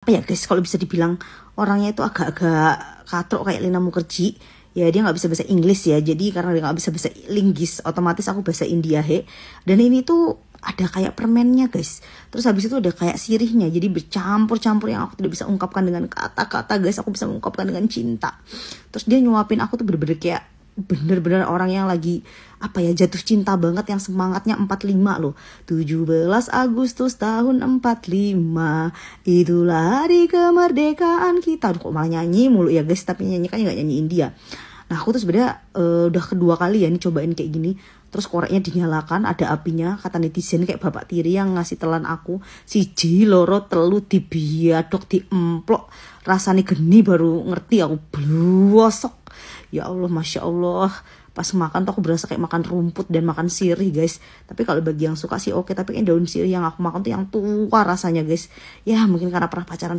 apa ya guys kalau bisa dibilang orangnya itu agak-agak katrok kayak Lina Mukerji ya dia nggak bisa bahasa Inggris ya jadi karena dia nggak bisa bahasa Inggris otomatis aku bahasa India he dan ini tuh ada kayak permennya guys terus habis itu ada kayak sirihnya jadi bercampur-campur yang aku tidak bisa ungkapkan dengan kata-kata guys aku bisa mengungkapkan dengan cinta terus dia nyuapin aku tuh bener-bener kayak bener-bener orang yang lagi apa ya jatuh cinta banget yang semangatnya 45 loh 17 Agustus tahun 45 itulah hari kemerdekaan kita Aduh, kok malah nyanyi mulu ya guys tapi nyanyi kan nggak nyanyi India nah aku tuh sebenarnya uh, udah kedua kali ya ini cobain kayak gini terus koreknya dinyalakan ada apinya kata netizen kayak bapak tiri yang ngasih telan aku siji loro telu dibiadok diemplok rasanya geni baru ngerti aku blosok ya Allah masya Allah pas makan tuh aku berasa kayak makan rumput dan makan sirih guys tapi kalau bagi yang suka sih oke okay. tapi kayak daun sirih yang aku makan tuh yang tua rasanya guys ya mungkin karena pernah pacaran